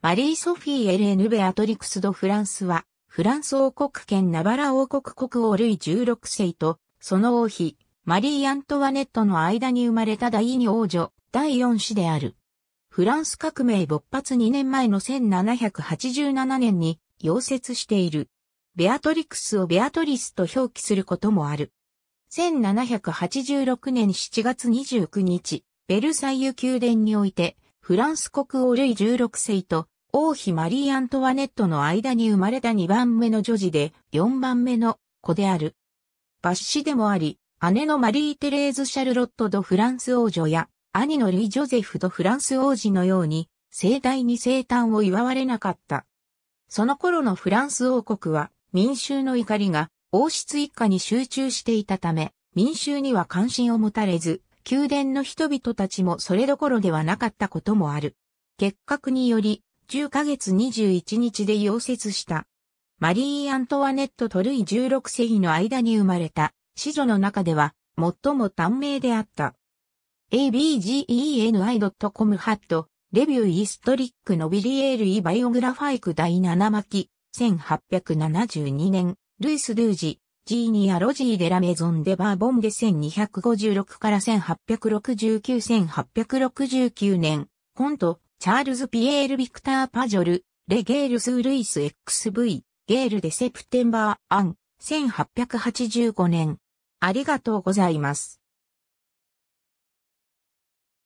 マリー・ソフィー・エレーヌ・ベアトリクス・ド・フランスは、フランス王国圏ナバラ王国国王ルイ16世と、その王妃、マリー・アントワネットの間に生まれた第二王女、第四子である。フランス革命勃発2年前の1787年に、溶接している。ベアトリクスをベアトリスと表記することもある。1786年7月29日、ベルサイユ宮殿において、フランス国王ルイ16世と王妃マリー・アントワネットの間に生まれた2番目の女児で4番目の子である。抜子でもあり、姉のマリー・テレーズ・シャルロット・ド・フランス王女や、兄のルイ・ジョゼフ・ド・フランス王子のように、盛大に生誕を祝われなかった。その頃のフランス王国は、民衆の怒りが王室一家に集中していたため、民衆には関心を持たれず、宮殿の人々たちもそれどころではなかったこともある。結核により、10ヶ月21日で溶接した。マリー・アントワネットトルイ16世紀の間に生まれた、子女の中では、最も短命であった。abgeni.com ハット、レビューイストリックノビリエール・イ・バイオグラファイク第7巻、1872年、ルイス・ドゥージ、ジーニア・ロジー・デラ・メゾン・デ・バーボンで1256から1869-1869年、コント、チャールズ・ピエール・ビクター・パジョル、レ・ゲール・ス・ルイス XV、ゲール・デ・セプテンバー・アン、1885年。ありがとうございます。